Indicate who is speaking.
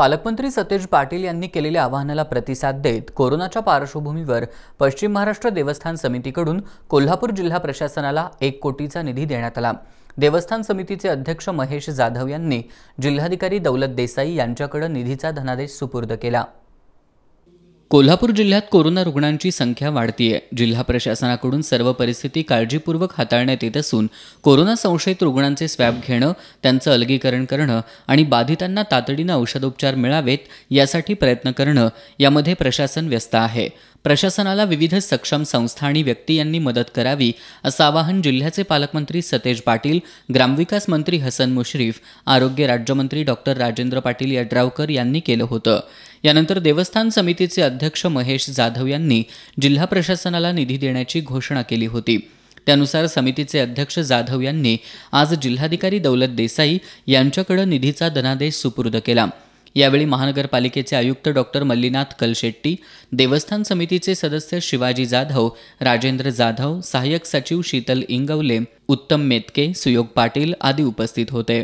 Speaker 1: पालकमंत्री सतेज पाटील यांनी केलेल्या आवाहनाला प्रतिसाद देत कोरोनाच्या पार्श्वभूमीवर पश्चिम महाराष्ट्र देवस्थान समितीकडून कोल्हापूर जिल्हा प्रशासनाला एक कोटीचा निधी देण्यात आला देवस्थान समितीचे अध्यक्ष महेश जाधव यांनी जिल्हाधिकारी दौलत देसाई यांच्याकडे निधीचा धनादेश सुपूर्द केला कोल्हापूर जिल्ह्यात कोरोना रुग्णांची संख्या वाढतीय जिल्हा प्रशासनाकडून सर्व परिस्थिती काळजीपूर्वक हाताळण्यात येत असून कोरोना संशयित रुग्णांचे स्वॅब घेणं त्यांचं अलगीकरण करणं आणि बाधितांना तातडीनं औषधोपचार मिळावेत यासाठी प्रयत्न करणं यामध्ये प्रशासन व्यस्त आहे प्रशासनाला विविध सक्षम संस्था आणि व्यक्ती यांनी मदत करावी असं आवाहन जिल्ह्याचे पालकमंत्री सतेज पाटील ग्रामविकास मंत्री हसन मुश्रीफ आरोग्य राज्यमंत्री डॉक्टर राजेंद्र पाटील यड्रावकर यांनी केलं होतं यानंतर देवस्थान समितीचे अध्यक्ष महेश जाधव यांनी जिल्हा प्रशासनाला निधी देण्याची घोषणा केली होती त्यानुसार समितीचे अध्यक्ष जाधव यांनी आज जिल्हाधिकारी दौलत देसाई यांच्याकडे निधीचा धनादेश सुपूर्द केला यावेळी महानगरपालिकेचे आयुक्त डॉक्टर मल्लीनाथ कलशेट्टी देवस्थान समितीचे सदस्य शिवाजी जाधव राजेंद्र जाधव सहाय्यक सचिव शीतल इंगवले उत्तम मेतके सुयोग पाटील आदी उपस्थित होते